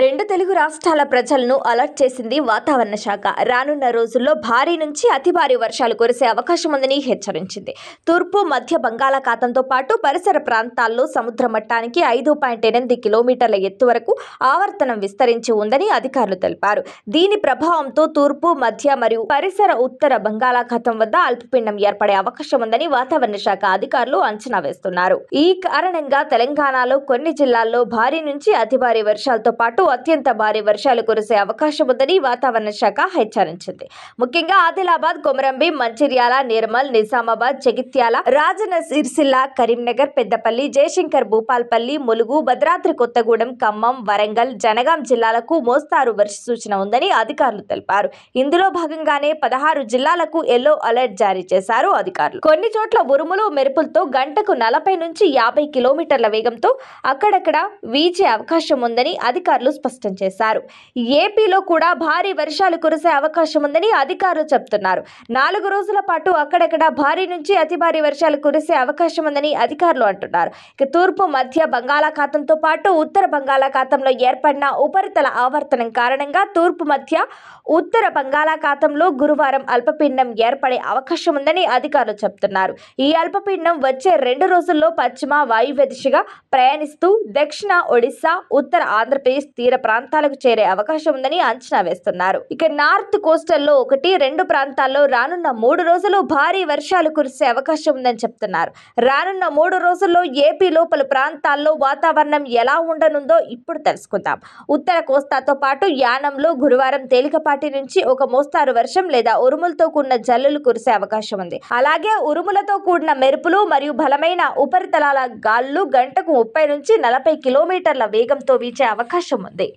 రెండు తెలుగు రాష్ట్రాల ప్రజలను అలర్ట్ చేసింది వాతావరణ శాఖ రానున్న రోజుల్లో భారీ నుంచి అతి భారీ వర్షాలు కురిసే అవకాశం ఉందని హెచ్చరించింది తూర్పు మధ్య బంగాళాఖాతంతో పాటు పరిసర ప్రాంతాల్లో సముద్ర మట్టానికి ఐదు పాయింట్ ఎనిమిది కిలోమీటర్ల ఎత్తు వరకు ఆవర్తనం విస్తరించి ఉందని అధికారులు తెలిపారు దీని ప్రభావంతో తూర్పు మధ్య మరియు పరిసర ఉత్తర బంగాళాఖాతం వద్ద అల్పపీండం ఏర్పడే అవకాశం ఉందని వాతావరణ శాఖ అధికారులు అంచనా వేస్తున్నారు ఈ కారణంగా తెలంగాణలో కొన్ని జిల్లాల్లో భారీ నుంచి అతి భారీ వర్షాలతో పాటు పాటు అత్యంత భారీ వర్షాలు కురిసే అవకాశం ఉందని వాతావరణ శాఖ హెచ్చరించింది ముఖ్యంగా ఆదిలాబాద్ కొమరంబి మంచిర్యాల నిర్మల్ నిజామాబాద్ జగిత్యాల రాజన సిరిసిల్ల కరీంనగర్ పెద్దపల్లి జయశంకర్ భూపాల్పల్లి ములుగు భద్రాద్రి కొత్తగూడెం ఖమ్మం వరంగల్ జనగాం జిల్లాలకు మోస్తారు వర్ష సూచన ఉందని అధికారులు తెలిపారు ఇందులో భాగంగానే పదహారు జిల్లాలకు ఎల్లో అలర్ట్ జారీ చేశారు అధికారులు కొన్ని చోట్ల ఉరుములు మెరుపులతో గంటకు నలభై నుంచి యాభై కిలోమీటర్ల వేగంతో అక్కడక్కడ వీచే అవకాశం ఉందని అధికారులు అధికారులు స్పష్టం చేశారు ఏపీలో కూడా భారీ వర్షాలు కురిసే అవకాశం ఉందని అధికారులు చెబుతున్నారు నాలుగు రోజుల పాటు అక్కడక్కడ భారీ నుంచి అతి భారీ వర్షాలు కురిసే అవకాశం ఉందని అధికారులు అంటున్నారు ఇక తూర్పు మధ్య బంగాళాఖాతంతో పాటు ఉత్తర బంగాళాఖాతంలో ఏర్పడిన ఉపరితల ఆవర్తనం కారణంగా తూర్పు మధ్య ఉత్తర బంగాళాఖాతంలో గురువారం అల్పపీండం ఏర్పడే అవకాశం ఉందని అధికారులు చెబుతున్నారు ఈ అల్పపీండం వచ్చే రెండు రోజుల్లో పశ్చిమ వాయువ్య దిశగా ప్రయాణిస్తూ దక్షిణ ఒడిశా ఉత్తర ఆంధ్రప్రదేశ్ తీర ప్రాంతాలకు చేరే అవకాశం ఉందని అంచనా వేస్తున్నారు ఇక నార్త్ కోస్టల్లో ఒకటి రెండు ప్రాంతాల్లో రానున్న మూడు రోజులు భారీ వర్షాలు కురిసే అవకాశం ఉందని చెప్తున్నారు రానున్న మూడు రోజుల్లో ఏపీ లోపల ప్రాంతాల్లో వాతావరణం ఎలా ఉండనుందో ఇప్పుడు తెలుసుకుందాం ఉత్తర కోస్తాతో పాటు యానంలో గురువారం తేలికపాటి నుంచి ఒక మోస్తారు వర్షం లేదా ఉరుములతో కూడిన జల్లులు కురిసే అవకాశం ఉంది అలాగే ఉరుములతో కూడిన మెరుపులు మరియు బలమైన ఉపరితలాల గాళ్లు గంటకు ముప్పై నుంచి నలభై కిలోమీటర్ల వేగంతో వీచే అవకాశం ఉంది ಮುಂದೆ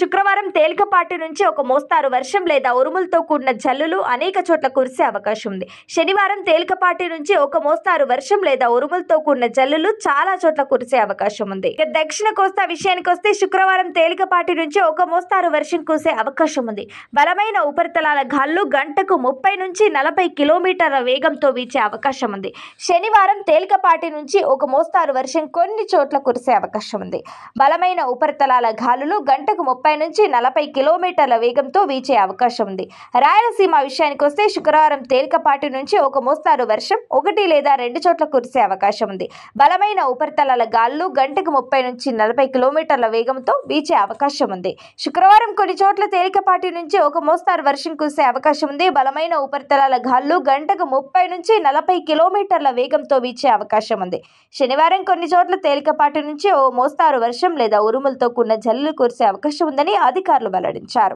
శుక్రవారం తేలికపాటి నుంచి ఒక మోస్తారు వర్షం లేదా ఉరుములతో కూడిన జల్లులు అనేక చోట్ల కురిసే అవకాశం ఉంది శనివారం తేలికపాటి నుంచి ఒక మోస్తారు వర్షం లేదా ఉరుములతో కూడిన జల్లులు చాలా చోట్ల కురిసే అవకాశం ఉంది ఇక దక్షిణ కోస్తా విషయానికి వస్తే శుక్రవారం తేలికపాటి నుంచి ఒక మోస్తారు వర్షం కురిసే అవకాశం ఉంది బలమైన ఉపరితలాల గాళ్ళు గంటకు ముప్పై నుంచి నలభై కిలోమీటర్ల వేగంతో వీచే అవకాశం ఉంది శనివారం తేలికపాటి నుంచి ఒక మోస్తారు వర్షం కొన్ని చోట్ల కురిసే అవకాశం ఉంది బలమైన ఉపరితలాల గాలులు గంటకు ముప్పై నుంచి నలభై కిలోమీటర్ల వేగంతో వీచే అవకాశం ఉంది రాయలసీమ విషయానికి వస్తే శుక్రవారం తేలికపాటి నుంచి ఒక మోస్తారు వర్షం ఒకటి లేదా రెండు చోట్ల కురిసే అవకాశం ఉంది బలమైన ఉపరితలాల గాలు గంటకు ముప్పై నుంచి నలభై కిలోమీటర్ల వేగంతో వీచే అవకాశం ఉంది శుక్రవారం కొన్ని చోట్ల తేలికపాటి నుంచి ఒక మోస్తారు వర్షం కురిసే అవకాశం ఉంది బలమైన ఉపరితలాల గాలు గంటకు ముప్పై నుంచి నలభై కిలోమీటర్ల వేగంతో వీచే అవకాశం ఉంది శనివారం కొన్ని చోట్ల తేలికపాటి నుంచి ఓ మోస్తారు వర్షం లేదా ఉరుములతో కూడిన జల్లులు కురిసే అవకాశం ఉందని అధికారులు వెల్లడించారు